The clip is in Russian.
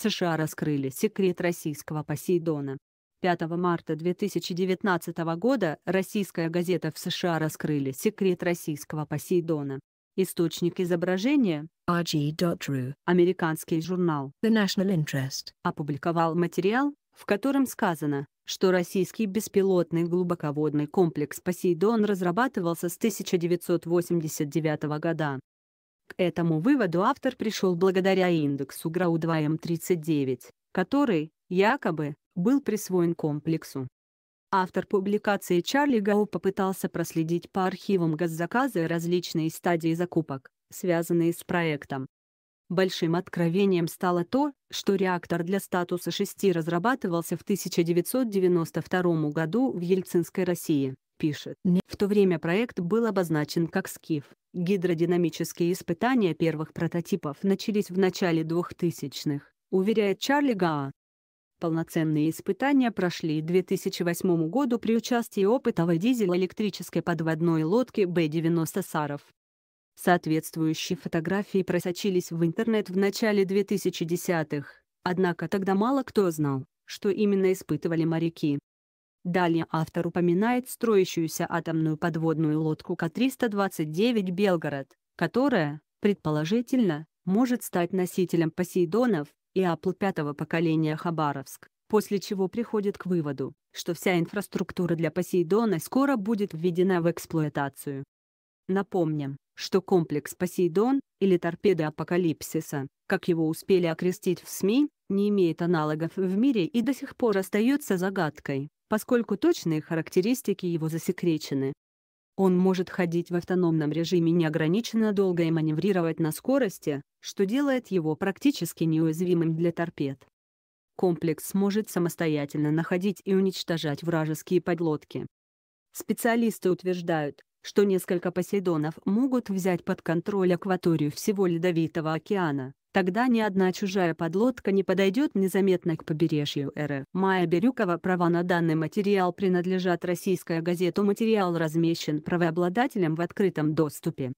США раскрыли секрет российского Посейдона. 5 марта 2019 года российская газета в США раскрыли секрет российского Посейдона. Источник изображения RG.ru, американский журнал The National Interest, опубликовал материал, в котором сказано, что российский беспилотный глубоководный комплекс «Посейдон» разрабатывался с 1989 года. К этому выводу автор пришел благодаря индексу Грау-2М39, который, якобы, был присвоен комплексу. Автор публикации Чарли Гау попытался проследить по архивам Газзаказа различные стадии закупок, связанные с проектом. Большим откровением стало то, что реактор для статуса 6 разрабатывался в 1992 году в Ельцинской России, пишет. В то время проект был обозначен как «Скиф». Гидродинамические испытания первых прототипов начались в начале 2000-х, уверяет Чарли Гаа. Полноценные испытания прошли в 2008 году при участии опытовой дизель-электрической подводной лодки Б-90 «Саров». Соответствующие фотографии просочились в интернет в начале 2010-х, однако тогда мало кто знал, что именно испытывали моряки. Далее автор упоминает строящуюся атомную подводную лодку К-329 «Белгород», которая, предположительно, может стать носителем Посейдонов и Апл пятого поколения Хабаровск, после чего приходит к выводу, что вся инфраструктура для Посейдона скоро будет введена в эксплуатацию. Напомним, что комплекс «Посейдон» или «Торпеды Апокалипсиса», как его успели окрестить в СМИ, не имеет аналогов в мире и до сих пор остается загадкой поскольку точные характеристики его засекречены. Он может ходить в автономном режиме неограниченно долго и маневрировать на скорости, что делает его практически неуязвимым для торпед. Комплекс сможет самостоятельно находить и уничтожать вражеские подлодки. Специалисты утверждают, что несколько «Посейдонов» могут взять под контроль акваторию всего Ледовитого океана. Тогда ни одна чужая подлодка не подойдет незаметно к побережью РФ. Майя Бирюкова права на данный материал принадлежат российской газета «Материал» размещен правообладателем в открытом доступе.